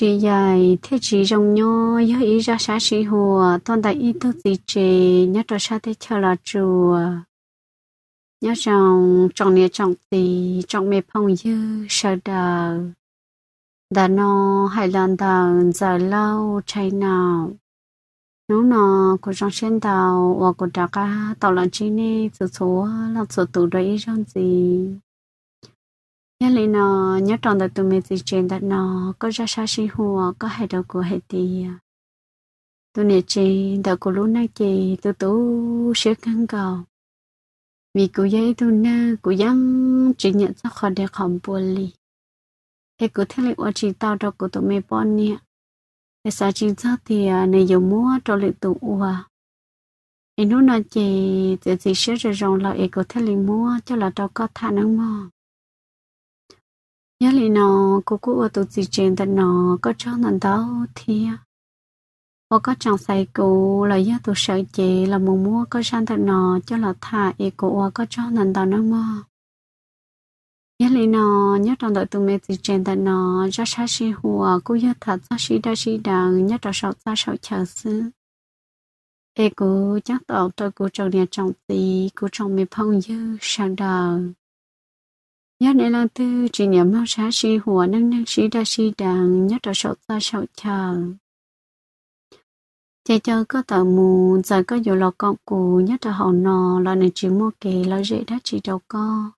chị dạy thế chị rong nhó nhớ ý ra xã sĩ hùa toàn đại ý thức gì chị nhớ trò xa thế chờ là chùa nhớ rằng trọng nghĩa trọng tì trọng mẹ phong dư sợ đờ đã nó hãy lần đầu giờ lâu chạy nào nếu nó của trong trên tàu hoặc của đá cá tàu là chi nè từ số là số tụ đấy rong gì nhớ lấy nó nhớ tròn được tụi mình thì chuyện đặt nó có ra xa xí hùa có hệ đầu của hệ thì tụi nè chị đầu của lúc nãy chị tụi tú sẽ căng cầu vì cụ dây tụi nè cụ dân chỉ nhận ra khỏi để không buồn lì thế cụ thế lại ở chị tao đâu của tụi mình bọn nè thế sao chị sao thì này dùng mua cho lại tụi ua em nói nãy chị thì chị sẽ rồi rồi lại cụ thế lại mua cho là tao có thà năng mò nhớ lại nó cô cụ ở tổ chức chuyện thật nó có cho nó đâu thì và có chồng say cô là do tổ sợ chị là muốn mua có sang thật nó cho là thả ý cô có cho nó đâu nó mua nhớ lại nó nhớ trong đội tụi mẹ thì chuyện thật nó ra sa si hùa cô do thật ra si đa si đằng nhớ trong sầu ra sầu chờ xứ ý cô chắc tỏ tôi cô chồng nhà chồng tí cô chồng mẹ phong dư sang đời nhất nên là tư chỉ niệm mau xá si hùa năng năng xí đa si đàng nhất là sầu ta sầu chờ chờ chờ có tờ mù giờ có dù lọ con cù nhất là hậu nò là này chỉ mua kề là dễ đã chỉ đầu co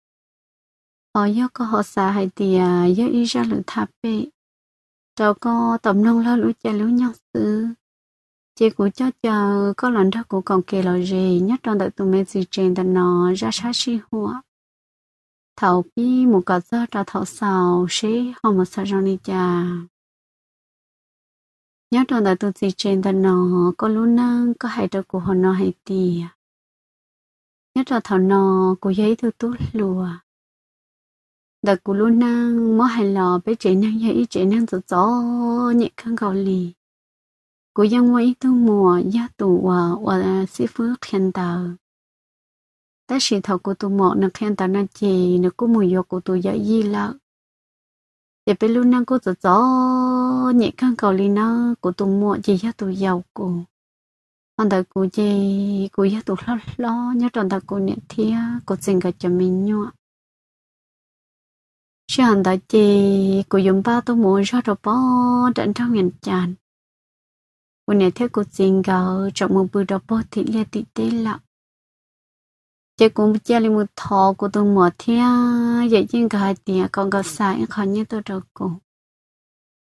họ ờ, do có họ xả hay tìa do y ra lượng tháp bệ đầu co tầm nông lo lũ cha lũ nhau sư chị cũng cho chờ có lần đó cũng còn kề là gì nhất trong đợi tụi mình gì trên tờ nò ra xá si hùa thầu bi một cái giờ cho thầu sau sẽ họ một sao trong đi cha nhớ trong đời tôi chỉ trên thân nó có lúc năng có hai đứa của họ nó hay tì nhớ trong thầu nó của giấy tôi tốt lùa đời của lúc năng mỗi hai lò bé trẻ năng giấy trẻ năng tự do nhẹ khăn gạo lì của dân ngoài tôi mùa gia tù và và sĩ phước hiện tại ta xin thầu cô tu mọ nó khen ta nó chỉ nó cũng mùi yo cô tu dạy gì là để bên lúc năng cô tự gió nhẹ khăn cầu li nó cô tu mọ chỉ cho tu giàu cô anh ta cô chỉ cô cho tu lo lo nhớ tròn ta cô nhẹ thia cô xin cả cho mình nhọ chứ anh ta chỉ cô dùng ba tu mọ cho rồi bỏ trận trong ngàn tràn cô nhẹ thế cô xin cả trong một bữa đó bỏ thịt lẹ thịt tê lặng chị cũng chia đi một thọ của tôi mở thia vậy chứ cái tiền còn có sai khó nhất tôi đâu cũng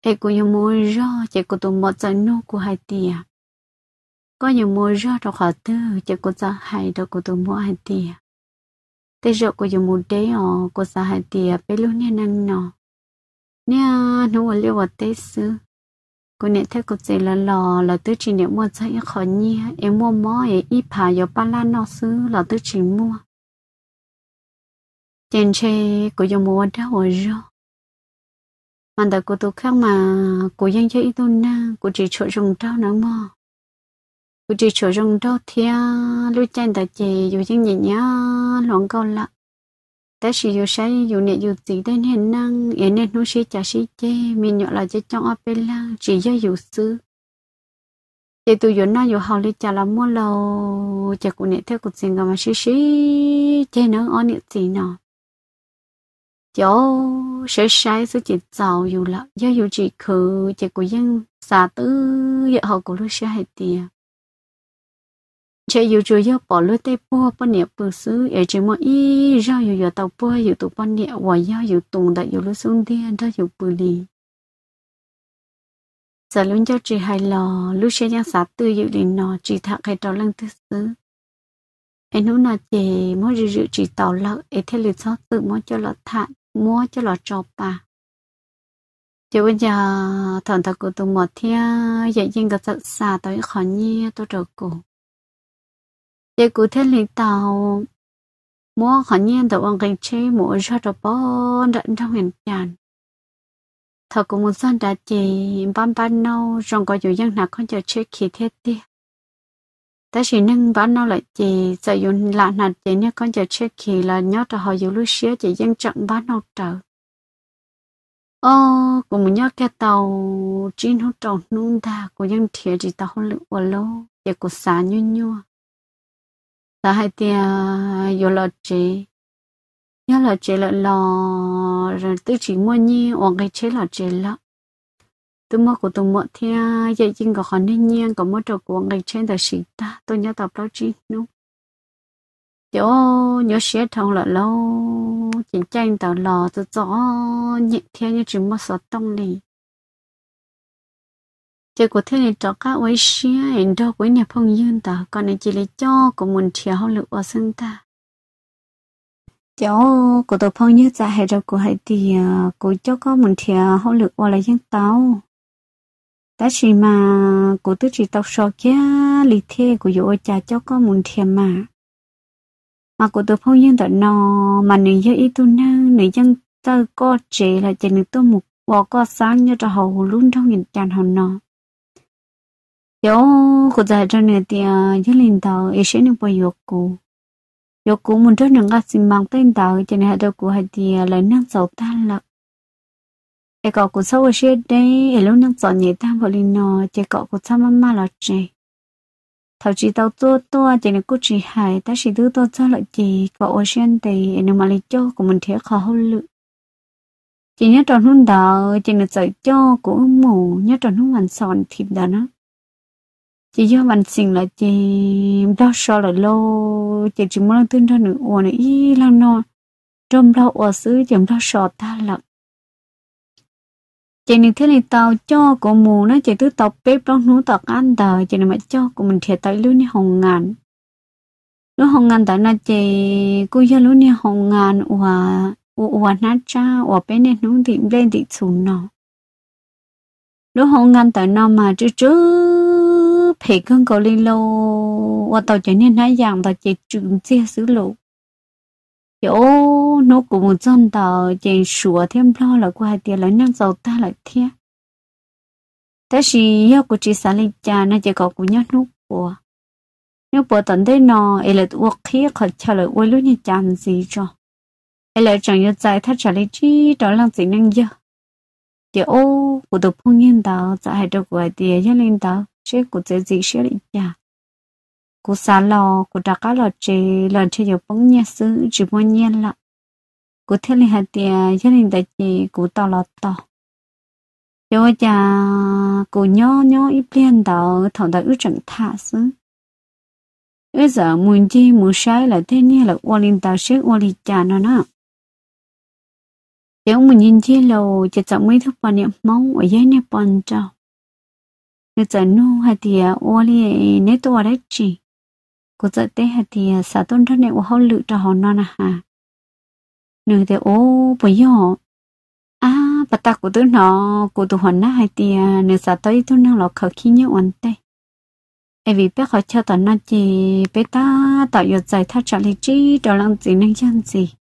ai cũng nhiều mua rõ chị của tôi mở chân nu của hai tiền có nhiều mua rõ đâu khó tư chị của tôi hai đâu của tôi mua hai tiền thế rồi của nhiều mua đấy ở à, của sa hai tiền bây lúc này năng nọ nè nó vừa liệu vật tế xưa cô nè thấy cô chơi là lò là tôi chỉ nè mua chạy khỏi nhi em mua mó em ít phá yo ba la nó xứ là tôi chỉ mua trên xe cô dùng mua đâu hồi rồi mà tại cô tôi khác mà cô dân chơi ít tôn na cô chỉ chỗ dùng trao nữa mà cô chỉ chỗ dùng trao thì à, lúc trên tại chị dùng dân gì nhá loạn câu lạc ta chỉ yêu sai yêu nè yêu gì đến hiện năng yên nè nó sẽ trả sẽ chê mình nhọ là chê trong ở bên lang chỉ do yêu sư chỉ tụi yêu nó yêu học đi trả là mua lâu chả cũng nè theo cuộc sinh mà xí xí chê nó ở nè gì nọ chỗ sẽ sai sự chỉ giàu yêu là do yêu chỉ khử chả cũng yên xả tư yêu học của lúc sẽ hay tiền chế yêu chủ yêu bỏ lối tê bùa bỏ nè bự sứ ở chế mà ý ra yêu yêu tàu bùa yêu tụ bỏ nè và yêu yêu tùng đại yêu lối xuống điên đã yêu bự đi. giờ luôn cho chị hài lò lúc xe nhà sát tư yêu lì nọ chị thạc hay tàu lăng tư sứ em lúc nọ chị mỗi rử rử chị tàu lợ em thế lì xót tự mỗi cho lọ thạc mỗi cho lọ trọ bà chứ bây giờ thằng thằng của tôi một thia dạy riêng cái sợ xa tới khó nhi tôi trở cổ để cụ thể lên tàu mua khó nhiên tàu ông cái chế mua ra tàu bò đặt trong hiện trạng thật cũng muốn dân đã chỉ ban ban nâu rồi có dù dân nào con chờ chế khí thế tia ta chỉ nâng ban nâu lại chỉ giờ dùng lạ nạt chỉ nếu con chờ chế khí là nhớ cho họ dù lúc xưa chỉ dân chậm ban nâu trở ô cũng muốn nhớ cái tàu chín hút tròn nung ta của dân thiệt chỉ tàu không lựa lô để của xả nhua nhua là hai tia yo lo chế yo lo chế là lo rồi tự chỉ mua nhi hoặc cái chế lo chế là tôi mua của tôi mua thia vậy chính có khó nên nhiên có mua trò của ngày trên là sĩ ta tôi nhớ tập đó chi nu chỗ nhớ sẽ thông là lâu chỉ tranh tao lò tôi rõ nhị theo như chỉ mua sọt tông lì chỉ có thế này cho các quấy xia anh đâu quấy nhà phong yên ta còn này chỉ lấy cho của mình thiếu hậu lực ở sinh ta cháu của tôi phong nhớ ra hay rồi của hãy thì của cho có mình thiếu hậu lực ở lại dân tàu ta chỉ mà của tôi chỉ tao so kia lý thế của dỗ cha cho có mình thiếu mà mà của tôi phong yên tại nó mà nữ dân ít tu năng nữ dân tàu có chế là chỉ nữ tôi một bỏ có sáng như cho hầu luôn trong nhìn chàng hậu nó 有古在这里的一领导也是你不有古，有古们这人家是忙领导，今天还到古还的来能走单了。ai cậu cũng sau sẽ đấy ai lúc năng chọn nhẹ tam vào linh nó chỉ cậu cũng sao mama là chị thầu chỉ tao to to chỉ là cô chỉ hai, ta chỉ thứ to cho lại chị cậu ở trên thì ai mà lấy cho của mình thế khó hơn lự chỉ nhớ tròn hôn đào chỉ là sợ cho của mù nhớ tròn hôn hoàn sòn thịt đó nó chị do mình xin là chị đau so là lâu chị chỉ muốn cho thân nữa này ý lăng no trong đau ở xứ chậm đau so ta lận chị nên thế này tao cho của mù nó chị cứ tao bếp đó nú tao ăn tờ chị nên mà cho của mình thiệt tới luôn như hồng ngàn lúc hồng ngàn tại na chị cô gia luôn như hồng ngàn và và na cha và bên này nú thì lên thì xuống nó lúc hồng ngàn tại nó mà chứ chứ cứ phải con cầu lên lâu và tàu chạy nên hai dạng tàu chạy trường xe xứ lộ chỗ nó cũng một dân tàu chạy sửa thêm lo là qua tiền lấy năng dầu ta lại thế thế thì yêu của chị xã lên cha nó chỉ có của nhát nút của nếu bỏ tận thế nó ấy là uất khí khỏi trả lại uất lúc như chạm gì cho ấy là chẳng yêu giải thắt trả lại chi đó là gì năng giờ chỗ của tổ phong nhân tàu đạo giải được gọi tiền cho lên tàu chế của chế gì sẽ định chả của xá lò của đặc cá lò chế lò chế dầu bóng nhà sư chỉ mua nhiên lọ của thế là hạt tiền gia đình đại chị của tàu lò tàu cho cha của nhỏ nhỏ ít liên đầu thằng đại ước chẳng thả sư bây giờ muốn chi muốn sai là thế này là ô linh tàu sẽ ô linh cha nó nó nếu mình nhìn chi lầu chỉ chọn mấy thứ phần niệm mong ở dưới này bòn trâu nếu nu ô ở đây chỉ có Netsanu hatia wali e neto warechi. Kuzate hatia satunra ne wahalu ta honana ha. ô o boyo. À, bắt ta của tôi nó, của tôi hoàn na hai tia, nếu sao tôi tôi năng lọc khẩu khí nhớ ổn tê. ai vì bé khỏi cho tận nó chỉ, biết ta tạo dột giải thoát cho lý trí, cho là gì năng chân gì.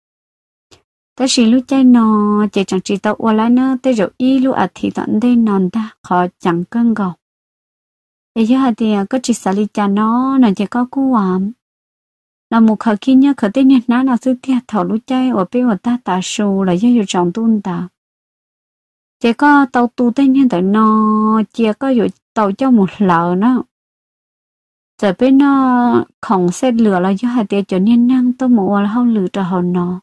Ta chỉ lúc chơi nó, chỉ chẳng chỉ tao ổn lại nó, tới rồi y lúc ạ thì tận đây nòn ta, khó chẳng cân gọt ấy giờ hạt thì có chỉ xả lý cho nó là chỉ có cú à là một khởi khi nhớ khởi tên nhớ nó là thứ thiệt thầu lũ chơi ở bên ở ta ta sù là do dù trọng tuân ta chỉ có tàu tu tên nhớ tại nó chỉ có dù tàu cho một lợ nó giờ bên nó không xe lửa là do hạt thì cho nên năng tôi mua là không lửa trở hồn nó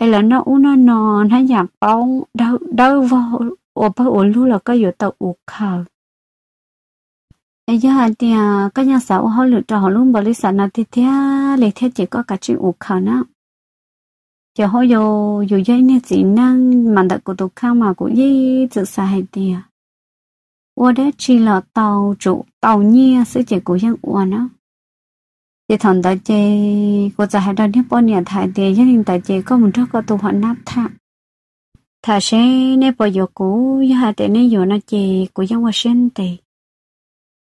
ấy là nó uống nó nó nó giảm bóng đau đau vào ở bên lũ là có dù tàu ụt khờ ấy giờ thì à, các nhà xã họ lựa chọn họ luôn bảo lý sản là thì thế à, lấy thế chỉ có cả chuyện ủ khả năng giờ họ yo yo dây này chỉ năng mà đặt của tôi khang mà của dây tự sai hệ thì ua à. đây chỉ là tàu chủ tàu nhia sẽ chỉ của dân ua nó thì thằng đại chế của xã hệ đó nếp bao nhiêu thải thì gia đình đại chế có một chút có tu hoạn nát thang thà sẽ nếp bao giờ cũ giờ hệ thì nếp giờ nó chỉ của dân hoa sen thì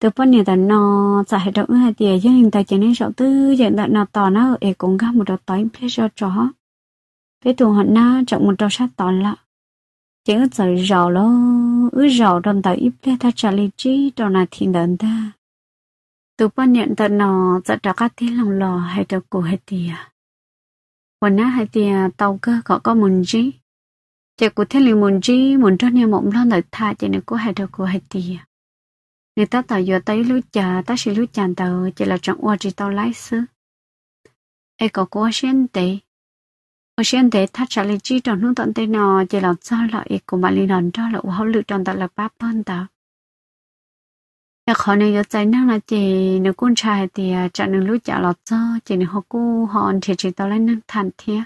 từ bên nhà ta nọ giải hệ động hai tiền dân hình ta chỉ nên sợ tư hiện đại nọ tỏ nó ở cũng gặp một đợt tối phía cho chó phía tù họ na trọng một đầu sát tỏ lạ chỉ có sợ rào lo ứ rào đòn ta ít phía ta trả lý trí đó là thiên đợn ta từ bên nhận ta nọ giải trả các thế lòng lò hay đợt của hai tiền quần na hay tiền tàu cơ có có muốn gì chỉ có thế lý muốn gì muốn cho nên mộng lo đợi tha chỉ nên có hai đợt của hai tiền người ta tạo giờ tới lúc chả ta sẽ lúc chàng tờ chỉ là trong ô chỉ tao lái sư ai có cô xuyên tế cô xuyên tế thắt trả lời chi trong nút tận tay nọ chỉ là cho lợi ý của bạn lý nón cho là ô hậu lực trong tờ là ba phần tờ ai khó này giờ trái năng là chỉ nếu con trai thì à, trả nương lúc chả lọt cho chỉ nếu họ cô họ thì chỉ tao lấy năng thành thiệt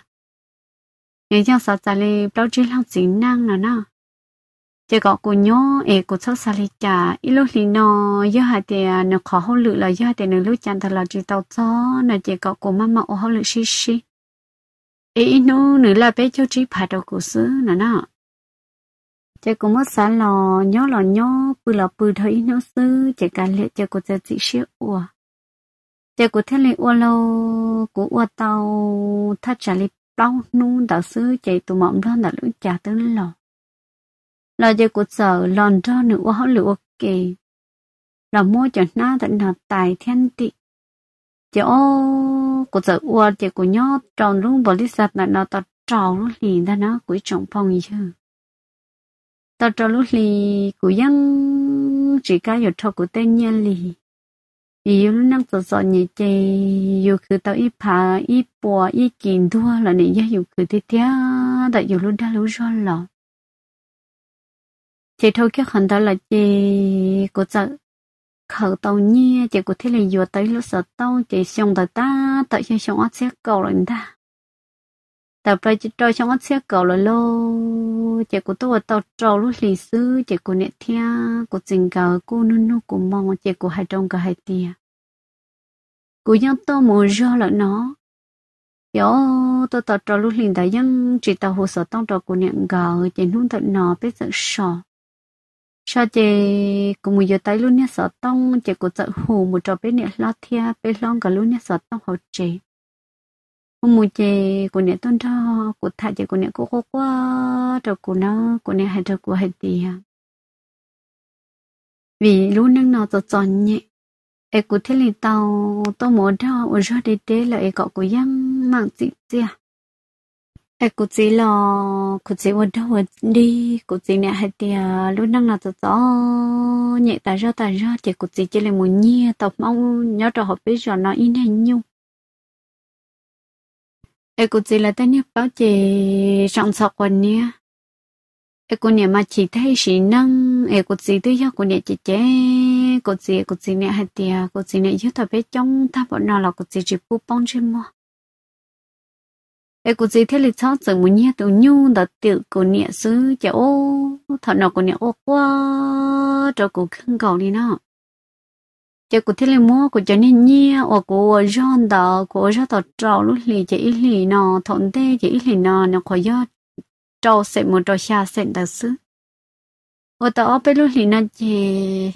nếu cho sợ trả lời đâu chỉ là chính năng nữa nè chỉ có cô nhó e cô sắp xa đi cha ít lúc thì nó giờ hai thì nó khó hậu lữ là giờ hai thì nó lúc chăn thật là chỉ tao cho, nó chỉ có cô mama ô học lữ xí xí e nó nữa là bé cho chỉ phải đâu cô xứ nè nè chỉ có mất xa lò nhó lò nhó bự lò bự thôi nó xứ chỉ cả lệ chỉ có chỉ chỉ xí ủa chỉ có thế này ủa lâu cô ủa tao thắt trả lệ bao nu đạo xứ chỉ tụi mộng đó là lúc cha tới lò là giờ của sở lòn cho nữ hóa lửa kề là mua cho na tận là tài thiên tị chỉ ô của sở ua chỉ của nhó tròn luôn bỏ đi sạch là nó tọt tròn luôn liền ra nó cuối trọng phong chứ tọt tròn luôn lì của dân chỉ cái giờ thọ của tên nhân lì yêu lúc năng sợ sợ nhẹ chê yếu cứ tao ít phá ít bùa ít kín thua là nị gia yêu cứ thế thế tại yếu lúc đã lúc rồi lọ chị thôi cái hòn đó là chị của chợ khẩu tàu nhia chị của thế là vừa tới lúc sợ tàu chị xong tới ta tới chị xong ăn xe cầu rồi ta tập ra chị trôi xong ăn xe cầu rồi lô chị của tôi tàu trâu lúc lì sư chị của nẹt thia của tình cờ cô nương nương của mong chị của hai trong cả hai tia của nhân tôi muốn do là nó yo tôi tàu trâu lúc lì đại nhân chỉ tàu hồ sợ tàu trâu của nẹt gờ chị nu thật nó biết sợ sợ sao chị cũng mình giờ tay luôn nhé sợ tông chị cũng sợ hù một trò bé nhẹ lo thia bé long cả luôn nhé sợ tông hậu chị hôm mùa chị của nhẹ tôn cho của thà chị của nhẹ cô cô qua trò của nó của nhẹ hai trò của hai tỷ à vì luôn nâng nó cho tròn nhẹ em của thế lì tàu tôi muốn cho ở ra đi tế là em có của dân mạng chị chị à hay cụ chỉ là cụ chỉ một đâu đi cụ chỉ nè hay tiền lúc năng là tự do nhẹ ta ra ta ra thì cụ chỉ chỉ là muốn nhia tập mong nhớ cho họ biết rồi nó in hay nhung em cũng chỉ là tên nhấp báo chị trọng sọc quần nha em cũng nhà mà chỉ thấy chỉ năng em cũng chỉ tới cho cũng nhà chị chế cũng chỉ cũng chỉ nhà hạt tiền cũng chỉ nhà yếu tập biết trong ta bọn nào là cũng chỉ chỉ bu bông trên mua e cô dì thế lịch sáng chẳng muốn nhé tụ nhu đã tự cô nhẹ sứ chợ ô thằng nào cô nhẹ ô quá cho cô khăn cầu đi nó chợ cô thế lịch mua cô cho nên nhé ô cô giòn đó cô ra tọt trâu lúc lì chỉ ít lì nó thọn tê chả ít lì nó nó khỏi do trâu sẽ một trâu xa sẽ đặc sứ ô tao ở bên lúc lì nó chè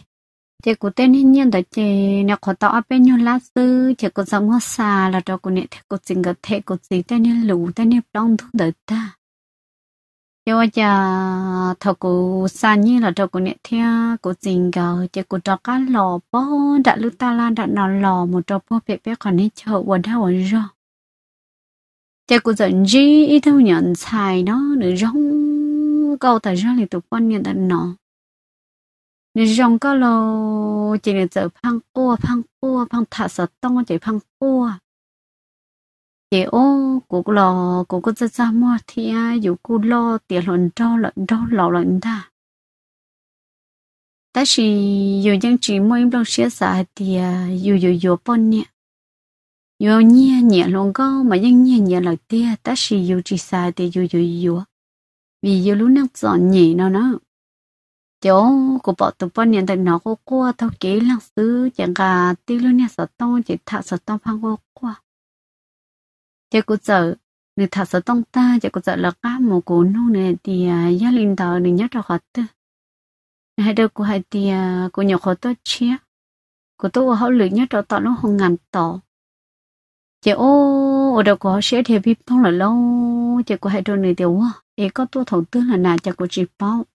chị cũng tên nhiên nhiên đó chị nè khó tao ở bên nhau lá sư chị cũng sống hoa xa là cho cô nè thế cô chính cái thế cô chỉ tên nhiên lũ tên nhiên đông thu đợi ta chị ว่าจะทกูสันนี่ละทกูเนี่ยเที่ยกูจริงก็จะกูจอกันหล่อป้อดัดลุตาลาดัดนอนหล่อหมดจอพ่อเป๊ะๆคนนี้เจอวันได้วันรอจะกูจะจีอีเท่าหยันชายเนาะหรือร้องเกาแต่เรื่องเลยตัวป้อนเนี่ยดัดนอน chỉ chỉ chỉ là phăng phăng phăng phăng thì dù tiền 你用个咯，今天走胖过胖过胖塔啥东就胖过，也哦，姑姑咯，姑姑在在么天有姑咯，点轮着轮着老轮的，但是有人只么用些啥的，有有有半年。有年年龙高 mà những 年年 lại tia ta chỉ sử dụng chỉ dù chỉ sai thì dù dù dù vì dùng lúc nào chọn nhẹ nó nó chỗ của bọn tụi bọn nhận được nó có qua thâu kế lăng xứ chẳng cả tí luôn nha sợ tông chỉ thả sợ tông phang qua qua chỉ của giờ người thả sợ tông ta chỉ của giờ là cá mồ cổ nô này thì à, gia linh tờ này nhất là khó tư hai đứa của hai thì à, của nhỏ khó tôi chia của tôi họ lựa nhất là tao nó không ngàn tỏ chỉ ô ở đâu có sẽ thì biết không là lâu chỉ của hai đứa này thì à, ấy có tôi thầu tư là nà chỉ của chị bao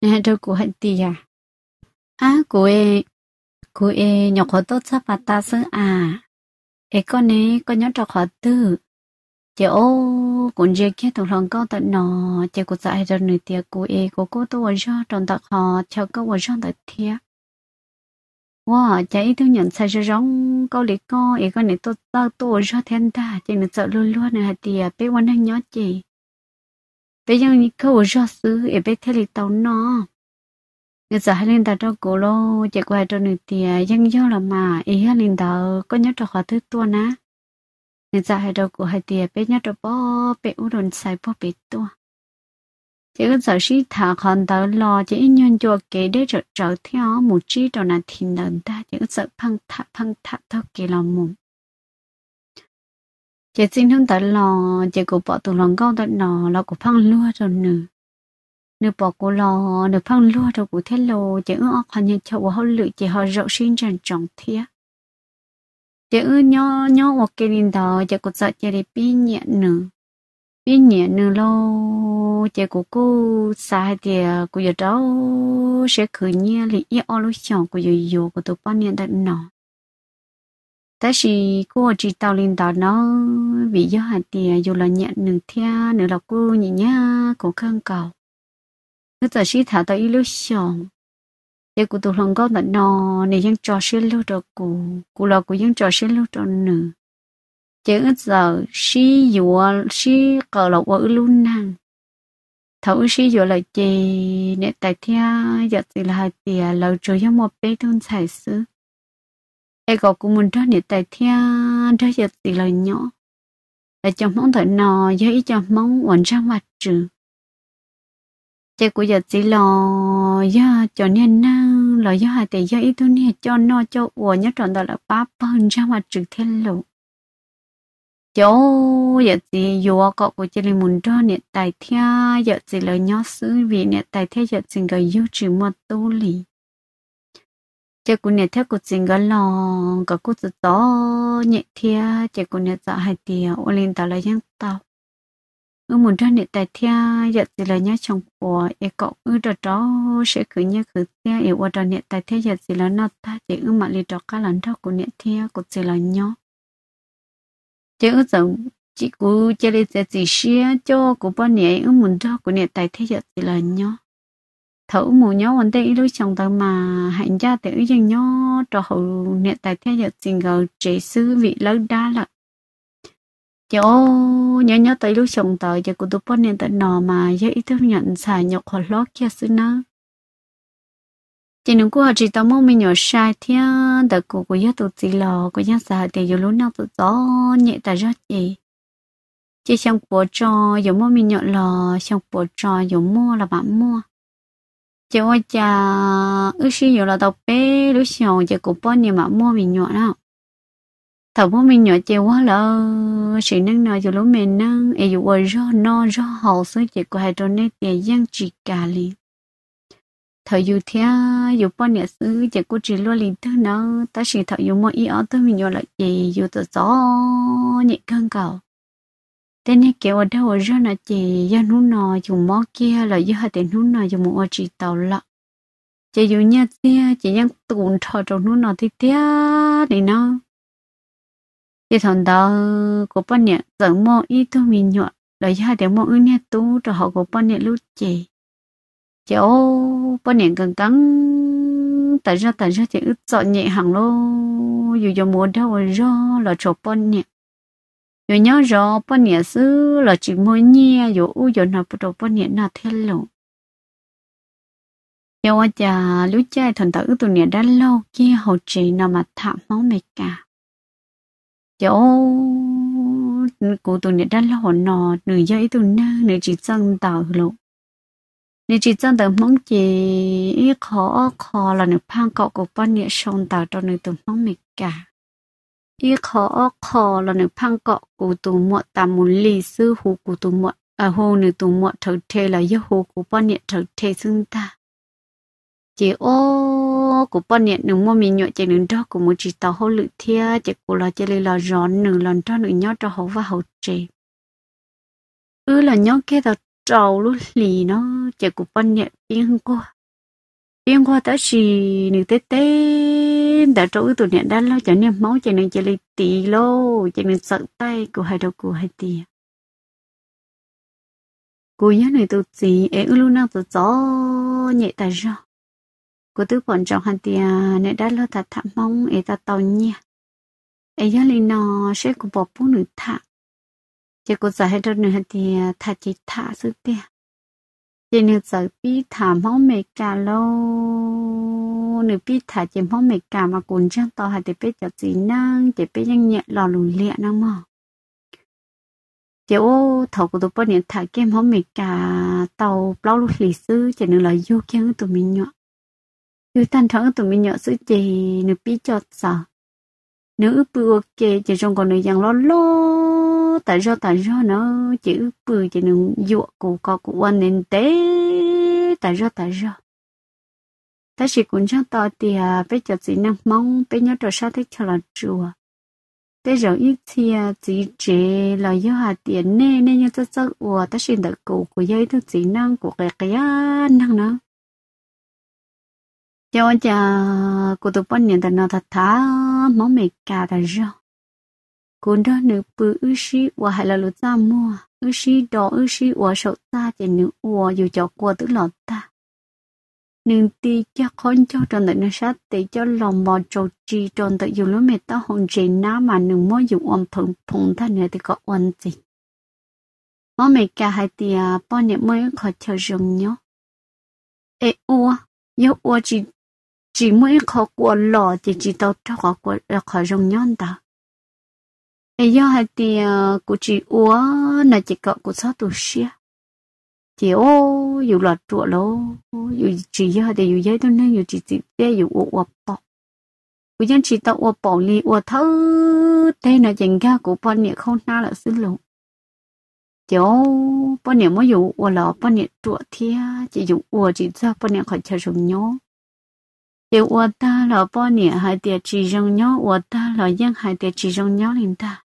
nè đầu cô hận tì à à cô ê cô ê nhọc họ tốt sắp phát ta sơ à ê con nè con nhớ trò họ tư chị ô cũng dễ kia tổng lòng con tận nọ chị cũng dạy ra nửa tiệc cô ê cô cô tôi vẫn cho trong tập họ cho cô vẫn cho tập thiệt wow chị ấy nhận sai ra rong câu lý con ê con này tôi tao tôi cho thiên ta chị mình sợ luôn luôn nè à, tiệc bé quan đang nhớ chị bây giờ những câu rõ sư ở bên thế thì nó người giờ hai lên đào cho cổ lô chạy qua cho người tìa dân do là mà hai lên đào có nhớ cho họ thứ tua ná người giờ hai đầu cổ hai tìa bé nhớ cho bó bé u đồn bó bé tua chỉ có giờ sĩ thả còn đào lo chỉ nhân cho kế để trở trở theo một chi đó là thìn đần ta chỉ có phăng thả phăng thả thôi kỳ lòng mồm chị xin không tới lò chị cũng bỏ từ lòng con tới nọ là cũng phăng lúa rồi nữa nếu bỏ cô lò nếu phăng lúa rồi cũng thế lò chị ước óc hoàn nhận cho họ lựa chị họ rộng xin trần trọng thiệt chị ước nhỏ nhỏ một cái điện đó chị cũng sợ chị đi bị nhẹ nữa bị nhẹ nữa lò chị cũng cô sai thì cô giờ đó sẽ khởi nhẹ thì yêu ao lúc chọn cô giờ yêu của tôi bao nhiêu tới nọ ta chỉ cô chỉ tàu lên đó nó vì do hạt tiền dù là nhận nửa theo nửa là cô nhìn nhá cổ khăn cầu cứ giờ chỉ thả tới lúc xong để cô tụi lòng có tận nó này vẫn cho xuyên lưu được cô cô là cô vẫn cho xuyên lưu được nữa chứ ít giờ xí dùa xí cờ lộc ở luôn năng thấu xí dùa là gì nè tại theo giờ thì là hạt tiền lâu rồi cho một bé thôn xài xứ ai có cũng muốn cho nhiệt tại thia cho giật tỷ lời nhỏ để cho mong thời nọ dễ cho mong ổn sang mặt trừ chạy của giờ tỷ lò do cho nên na lò do hà tỷ do ít tu nè cho nó cho ủa nhớ tròn đó là ba phần ra mặt trừ thiên lộ chỗ giờ gì vừa có của chị muốn cho nhiệt tại thia giờ gì lời nhớ xứ vì nhiệt tại thia giờ gì người yêu chỉ một tu lý chị cũng nhận theo cuộc tình gần lòng cả cuộc tự to nhẹ thia chị cũng nhận dạ hai tia ô lên tao lại giang tao ư muốn ra nhận tại thia giật gì là nhá chồng của e cậu ư đó đó sẽ cứ nhá cứ thia e qua đó nhận tại thia giật gì là nó ta chị ư mà lì đó cả lần đó của nhận thia cuộc chỉ là nhó chị ư giống chị cũng chơi lên sẽ chỉ xia cho của bọn nhẹ ư muốn đó của nhận tại thia giật gì là nhó thấu mù nhau vấn đề ilu chồng ta mà hạnh gia tiểu dành nhau trò hậu niệm tại theo dõi trình gờ chế sư vị lâu đa là chỗ nhớ nhớ tới lúc chồng tờ giờ của tôi bốn niệm tới nò mà giờ ý thức nhận xài nhọc hoặc lót kia sư nữa chỉ nếu cô chỉ tao mong mình nhỏ sai thế đợt cô của gia tụt gì lò của gia xài thì giờ lúc nào tụt gió nhẹ tại rất gì chỉ xem của trò giờ mong mình nhỏ lò xem của trò giờ mua là bạn mua chị ơi cha ước sĩ nhiều là tàu bé lúc sau chị cũng bao nhiêu mà mua mình nhỏ đó thầu mua mình nhỏ chị quá là sĩ năng nào cho lúc mình năng ấy dù ở rõ no rõ hậu số chị của hai tròn nét tiền giang chỉ cả li, thầu dù thea dù bao nhiêu sự chị cũng chỉ lo liền thứ nó ta sĩ thầu dù mua ý ở tôi mình nhỏ là chị dù tự gió nhẹ căng cầu thế nên kiểu ở đâu ở rất là chị do nút nò dùng mó kia là do hai tiền nút nò dùng một chỉ tàu lọ chị dùng nhà tia chị nhang tụn thò trong nút nò thì tia thì nó thì thằng đó của bọn nhẹ dẫn mò ít thôi mình nhọ là do hai tiền mò ưng nhẹ tu cho họ của bọn nhẹ lúc chỉ chỉ ô bọn nhẹ cần cắn tại ra tại ra chị ướt dọn nhẹ hàng lô dù cho mùa đâu rồi là chỗ bọn nhẹ nhỏ nhớ rõ bao nhiêu sư là chỉ mỗi nhẹ rồi u rồi nào bắt đầu bao nhiêu nào thế lộ giờ ở nhà lúc chơi thần tử tụi nhẹ đã lâu kia hậu chỉ nào mà thảm máu mệt cả giờ cụ tụi nhẹ đã lâu nọ nửa giờ tụi nè nửa chỉ chân tàu lộ nửa chỉ chân tàu mong chỉ khó khó là nửa phang cọ của bao nhiêu sông tàu cho nửa tụi máu mệt cả 一考二考了能判告古读末大门历史胡古读末，而后呢读末头贴了一胡古半年头贴增大。chị à, ô của bọn nhện nướng mua mì nhựa chị nướng đó của một chị tàu hậu lự thia chị của là chị lì là rón nướng lần cho nướng nhó cho hậu và hậu chị ư là nhó kia tàu trầu lì nó chị của bọn nhện biên qua biên qua tới chị nướng tê tê nên đã trỗi tụi nè đã lo cho nên máu cho nên chỉ lấy tỷ lô cho nên sợ tay của hai đầu của hai tì cô nhớ này tụi gì em luôn năng tụi gió nhẹ tại sao cô tứ bọn trong hai tì nè đã lo thật thảm mong em ta tàu nha em nhớ lên nó sẽ của bỏ bố nữ thả chỉ cô giải đầu đơn hai thì thả chỉ thả sự tiền chỉ nên sợ bị thả máu mệt cả lâu nếu bị thả chị máu mệt cả mà cuốn chân to hay để biết cho gì năng để biết nhanh nhẹ lò lùn lẹ năng mà chị ô thầu của tụi bọn này thả kem máu mệt cả tàu bao lúc lịch sử chỉ nên là yêu kén tụi mình nhọ yêu tan thắng tụi mình nhọ sự chị nữ bị cho sợ nếu bữa kê chỉ trong còn nữ rằng lo lo tại do tại do nó chữ bự chỉ nung dụa cụ co cụ ăn nên tế tại do tại do ta chỉ cũng chẳng to thì à bây giờ chỉ năng mong bây nhớ trò sao thế cho là chùa thế giờ ít thì à chỉ chế là do hà tiền nè nên như ta sợ ủa ta chỉ được cụ của dây thứ chỉ năng của cái cái năng nó cho cha cô tôi bận nhận ta nó thật thà mong mệt cả tại do còn đó nữ bự ư sĩ và hay là lũ ta mua ư sĩ đó ư sĩ và sầu ta thì nữ và dù cho qua tử lọt ta nhưng ti cho con cho tròn đời nó sát để cho lòng bỏ trầu trì tròn đời dù lúc mẹ ta hồn trì ná mà nương mối dù ôm phồng phồng thân này thì có ôn gì mó mẹ cả hai ti à bao nhiêu mới khỏi chờ dùng nhó ê ua yêu ua chỉ chỉ mới khó qua lọ thì chỉ tao cho khó qua khỏi dùng nhón tao ai giờ hai thì ờ, của chị úa là chị cậu của sao tổ xia chị ô dù là trụ lô dù chị giờ hai thì dù giấy tôi nên dù chị chị để dù ô ô bỏ bây giờ chị tao ô bỏ li ô thơ thế là chẳng ra của bọn nhẹ không na là xin lỗi chỉ ô bọn nhẹ mới dù ô là bọn nhẹ trụ thia chỉ dù ô chỉ ra bọn nhẹ khỏi chơi dùng nhau thì ô ta là bọn nhẹ hai thì chỉ dùng nhau ô ta là dân hai thì chỉ dùng nhau liền ta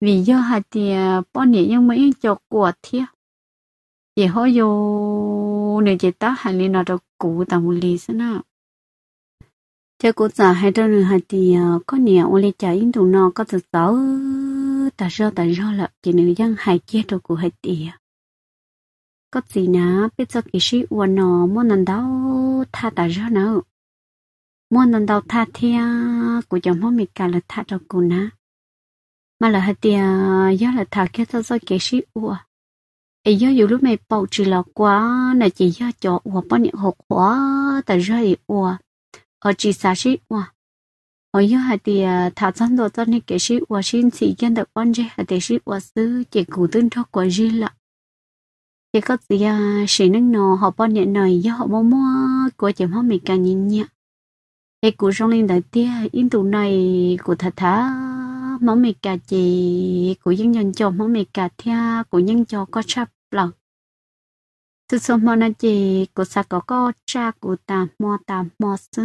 vì do hạt thì à, bao nhiêu nhưng mấy cho của thiệt chỉ họ vô nếu chỉ ta hành lý nó cho cũ tạm một lý sao nào cho cũ giả hay cho người hạt thì à, có nhiều ông lấy trái những thùng nó có thật xấu ta do ta do là chỉ nếu dân hai kia cho cũ hạt thì à. có gì nà biết cho kỹ sĩ uẩn nó muốn nằm đau tha ta do nào muốn nằm đau tha thea của chồng họ mình cả là tha cho cũ nà mà là hạt tiền do là thảo kia cho do kể sĩ ua ấy do dù lúc mày bầu chỉ là quá là chỉ do chỗ ua bao nhiêu hộp quá tại rơi ua ở chỉ xa sĩ ua ở do hạt tiền thảo chân đồ cho nên kể sĩ ua xin chỉ gian được quan chế hạt tiền sĩ ua sư chỉ cụ tương cho của riêng lọ chỉ có gì à sĩ nâng nọ họ bao nhiêu nồi do họ mua mua của chỉ họ mình càng nhìn nhẹ cái cụ trong linh đại tia in tủ này của thật thà mẫu mẹ cả chị của dân nhân cho mẫu mẹ cả thea của nhân cho có chắp lòng sự số mẫu này chị của sa có có cha của ta mò ta mò sư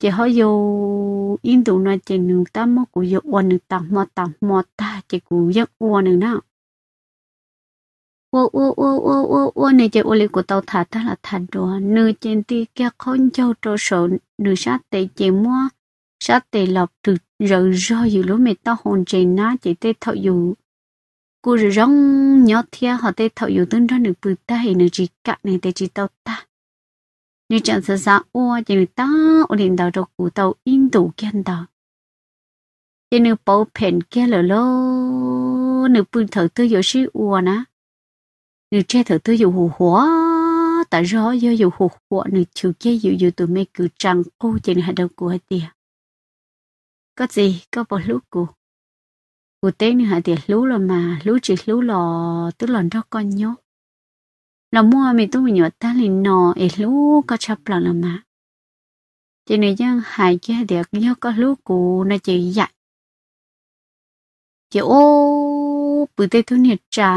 chị họ yêu yên đủ nói chị nương ta mò của yêu uo nương ta mò ta mò ta chị của dân uo nương nào uo uo uo uo uo uo này chị uo của tàu thả ta là thả đồ nương trên ti kia con châu trâu sổ nương sát tệ chị mua sát tệ lọc từ rồi do dù lúc mẹ ta hồn chạy na chạy tê thọ dù cô rồi rong nhỏ thia họ tê thọ dù tương ra được bự ta hay nữa chỉ cạn này tê chỉ tao ta Như chẳng sợ sợ ô chạy người ta ô điện tàu rồi cụ tàu in tủ kiên tàu chạy nữ bảo phèn kia lỡ lô nữ bự thở tư dù sĩ ô ná nữ che thở tư dù hồ hóa tại rõ do dù hồ hóa nữ chiều kia dù dù tụi mẹ cứ trăng ô chạy nữ hạt đầu của tìa có gì có bỏ lú cụ cụ tế như hả tiệt lú rồi mà lú chỉ lú lò tức là đó con nhó là mua mình tôi mình nhỏ ta liền nò ấy lú có chập là là mà cho nên dân hại chứ tiệt nhớ có lú cụ nó chỉ dạy chỉ ô bữa tết tôi nhiệt trà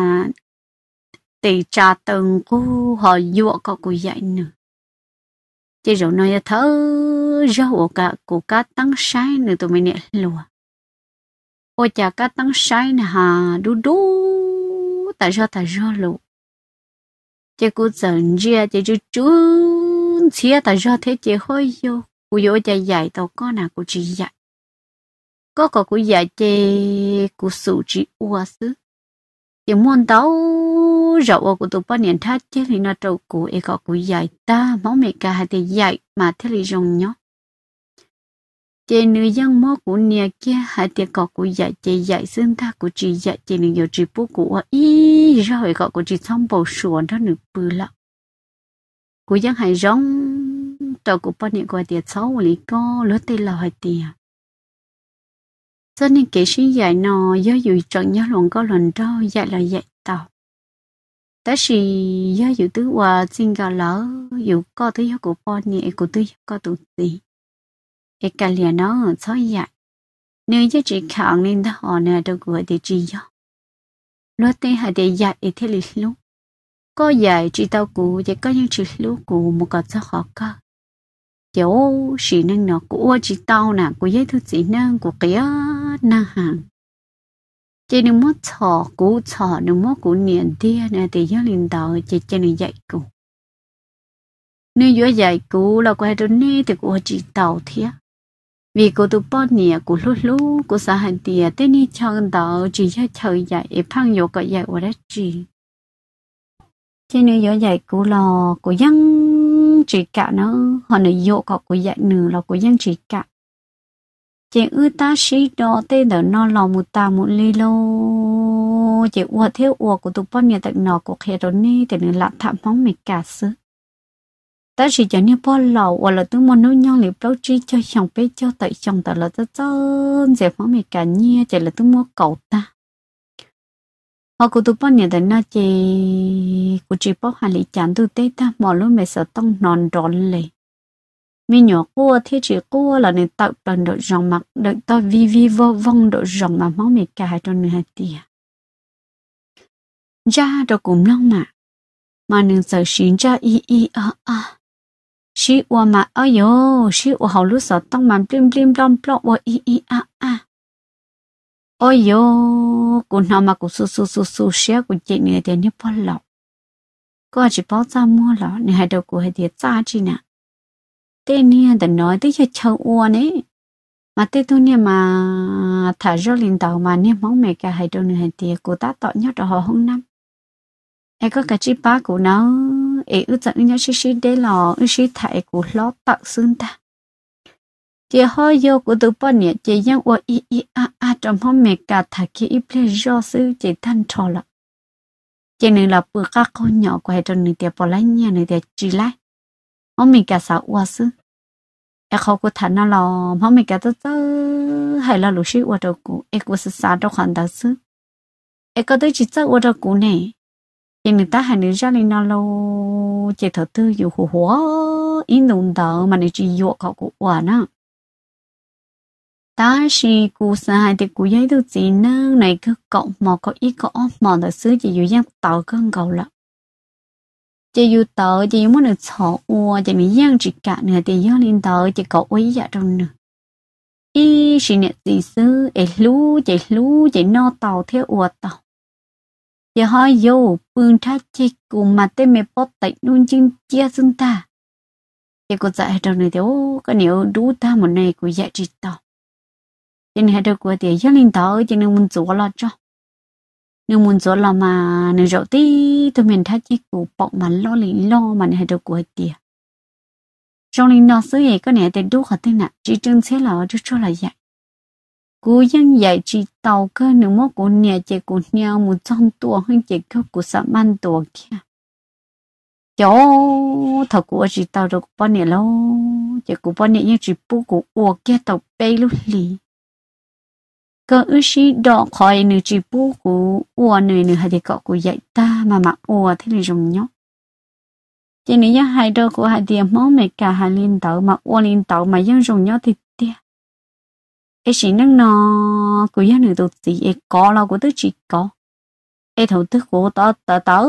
tỷ trà từng cô họ dụa có cụ dạy nữa chỉ rồi nói thở rau cả của cá tăng sai nữa tụi mình lùa ôi chả cá tăng sai nè hà đu đu tại sao tại sao lù chỉ cú dần chia chỉ chú chú chia tại sao thế chỉ hơi vô cú vô chả dạy tao con nào cú chỉ dạy có có cú dạy chỉ cú sụ chỉ ua sứ chỉ muốn đâu u rậu của tụ bao niệm thắt thế thì nó trâu cũ e có cũ dạy ta máu mẹ cả hạt thì dạy mà thế thì rồng nhó chế nữ dân mô của nhà kia hạt thì có cũ dạy chế dạy xương ta của chị dạy chế nữ nhiều chị bố của ý ra hỏi có của chị xong bầu sủa đó nữ bự lắm của dân hai rong trâu của bao niệm gọi tiệt xấu lý co lứa tê là hai tiền cho nên kể sĩ dạy nó do dù trận nhớ luận có luận đó dạy là dạy tao đó là do dự tứ hòa xin gà lỡ dù có thứ yếu của bọn nhẹ của thứ yếu có tụ gì e cả lìa nó ở xói dạy nếu như chỉ khẳng nên đó họ nè đâu của để chỉ do lo tê hà để dạy e thế lịch lúc có dạy chỉ tao cụ chỉ có những chỉ lúc cụ một cái cho họ cơ chỗ chỉ nên nó của chỉ tao nè của giấy thứ chỉ nên của kia năng hàng chị nên mất thọ cũ thọ nên mất cũ niệm tia nè à, thì giáo liền tàu chị chị nên dạy cũ nếu giữa dạy cũ là quay rồi nè thì của chỉ tàu thiệt vì cô tu bỏ nè cô lú lú cô xã hành tiệt tên đi chọn tàu chỉ cho chơi dạy em phang vô cái dạy của đất chị chị nếu giữa dạy cũ là cô dân chỉ cả nó họ nữ vô có của dạy nữa là cô dân chỉ cả chị ư ta sĩ đó tên đó nó lò một ta một ly lô chị ua theo ua của tụi bọn nhà tận nó của khe rồi nè thì nên lạm thảm phóng mệt cả sự ta chỉ cho nên bọn lò ua là tụi môn nấu nhau liệu bao trí cho chồng bé cho tại chồng ta là ta chân dẹp phóng mệt cả nhia chỉ là tụi mua cậu ta họ của tụi bọn nhà tận nó chị của chị bó hà lý chán tụi tê ta mọi lúc mẹ sợ tông nòn đón lệ mi nhỏ cua thế chỉ cua là nên tạo tần độ rộng mặt đợi to vi vi vô vong độ rộng mà máu mì cài cho nên hạt tìa Cha đồ cũng long mà mà nên sợ xin cha y y a a. xí ua mà ơ yo xí ua hầu lúc sợ tông mà blim blim lom plop ua y y a a ôi yo cụ nào mà cụ su su su su xé cụ chị nè thì nếp bỏ lọc có chỉ bỏ ra mua lọ nè hai đầu cụ hay thiệt ra chi nè tê nia đã nói tới cho châu ua nế mà tê tôi nia mà thả rô liền tàu mà nia mong mẹ cả hai đồ nửa hai tìa của ta tọt nhau đó họ hôm năm ai có cái chi ba của nó ai ư tận nhau xí xí để lò ư xí thải của ló tặng xương ta chị ho vô của tôi bọn nia chị giang ua y y a a trong hôm mẹ cả thả kia y ple rô sư chị thanh trò lắm chị này là bữa các con nhỏ của hai đồ nửa tìa bỏ lại nhà nửa tìa chỉ lại họ mình cả sáu uất sư em không có nào họ mình cả tớ tớ hay là lúc xíu uất đâu cũ em cũng sẽ sao hoàn đạo sư em có tới chỉ tớ uất đâu nè em ta hay nên ra lên nó lo chỉ thở tư dù hồ hồ in mà nên chỉ dụ họ cũng uất nữa ta chỉ cú sa hai thì cú giấy tôi chỉ này cứ cậu mò có ít cậu mò là xứ chỉ dù giang tàu cơn cầu lợn chỉ yêu tớ chỉ muốn được sổ ua chỉ mình yên chỉ cả nửa thì yêu lên tớ chỉ có quý giả trong nửa ý chỉ nè gì xứ ấy lú chỉ lú chỉ no tàu theo ua tàu chỉ hỏi vô phương thái chỉ cùng mà tên mẹ bót tay luôn chân chia xương ta chỉ có dạy trong này thì cái nếu đủ ta một này của dạ chỉ tàu chỉ nè đâu của thì yêu lên tớ chỉ nên muốn chủ lo cho nếu muốn gió là mà nếu rõ tí tụi mình thấy chỉ cụ bọc mà lo lý lo mà này được của tiền trong linh nó xứ vậy có nè tên đu khả tên nè chỉ trưng xế là chứ cho là vậy cú dân dạy chỉ tàu cơ nếu mốt của nè chỉ của nè muốn trong tua hơn chỉ cơ của sợ man tua kia chó thật của chỉ tàu được bao nè lâu chỉ của bao nè nhưng chỉ bố của uo kia tàu bay lúc lì có ư sĩ đỏ khỏi nữ chỉ bố của ua nữ nữ hay thì cọ của dạy ta mà mà ua thế này dùng nhóc chỉ nữ nhớ hai đôi của hai tiền máu mẹ cả hai liên tẩu mà ua liên tẩu mà dân dùng nhóc thì tia ê chỉ nâng nó của dân nữ tụt gì ê có lo của tứ chỉ có ê thầu tứ của tớ tớ tớ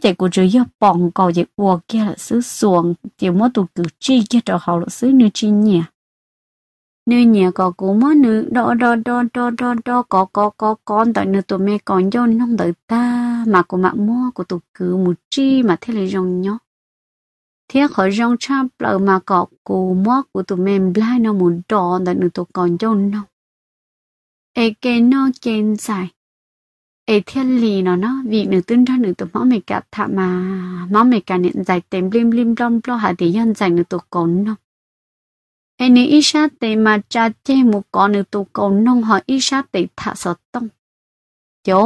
chạy của chữ yêu bỏng cầu chạy ua kia là xứ xuồng chỉ mỗi tụ cử chi kia trở hậu là xứ nữ chi nhỉ nơi nhà có cố mó nữ đo đo đo đo đo đo có có có con tại nơi tụi mẹ còn cho nông đợi ta mà cô mạng mua của tụi cứ một chi mà thế là rong nhó thế khỏi rong chăm lợ mà có cố mó của tụi mẹ blai nó muốn đo tại nơi tụi còn cho nông ê kê nó chên dài ê thiên lì nó nó vì nữ tương ra nữ tụi mó mẹ cả thả mà mó mẹ cả nhận dài tìm lim lim long lo hạ tỷ nhân dài nữ tụi còn nông Eni isha te ma cha che mu có nữ tu cầu nông hỏi isha te thả sợ tông. Chỗ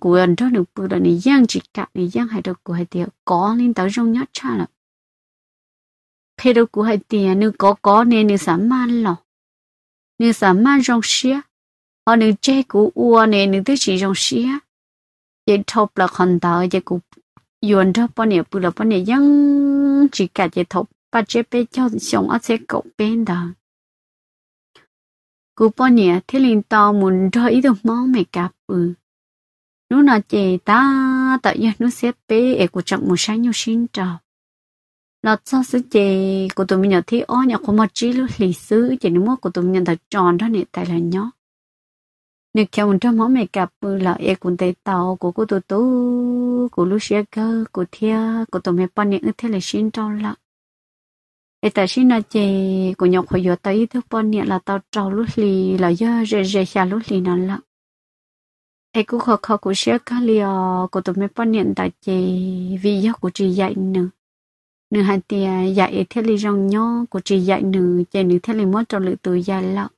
của anh đó được bự là nị giang chỉ cả nị giang hay được của hai tiệt có nên tao rong nhát cha là. Khi được của hai tiệt nữ có có nên nữ sắm man lọ. Nữ sắm man rong xia. Họ nữ che của ua nên nữ tới chỉ rong xia. Vậy thọc là còn tao vậy cũng yuan đó bao nhiêu bự là bao nhiêu giang chỉ cả vậy thọc 把这杯叫上阿些狗边的。古半年天领导们这一头猫没干不，努那姐打打也努些杯，也古着木山有新着。lọt sau sự chế của tụi mình nhận thấy ó nhà của một trí lúc lịch sử chế nếu mà của tụi mình nhận thật tròn đó này tại nhó nếu chào mình trong món mẹ cặp là e cũng tay tàu của cô tụi tú của lúc xe cơ của thia tụi mẹ bọn này ư thế là xin tròn lặng ê ta xin nó chê của nhọc hồi giờ tới thứ bốn niệm là tao trâu lúc lì là do rề rề xa lúc lì nó lắm ê cũng khó khó của sẽ cá lì ở của tụi mình bốn niệm ta chê vì do của chị dạy nữa nữa hai tia dạy thế lì rong nhó của chị dạy nữa chê nữa thế lì mất trâu lự tụi dạy lắm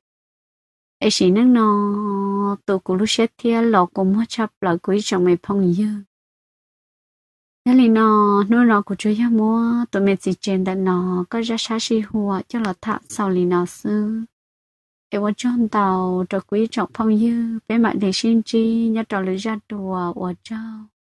ê xin nó nó tụi của lúc sẽ thia lọ của mất chập lại của chồng mày phong dư nó nó nó nó của chú ya mua tụi mình chỉ trên đã nó có ra xa xí hùa cho là thạ sau lì e nó sư em muốn cho tàu cho quý trọng phong như bé mạnh để xin chi nhớ trò lưỡi ra đùa của cháu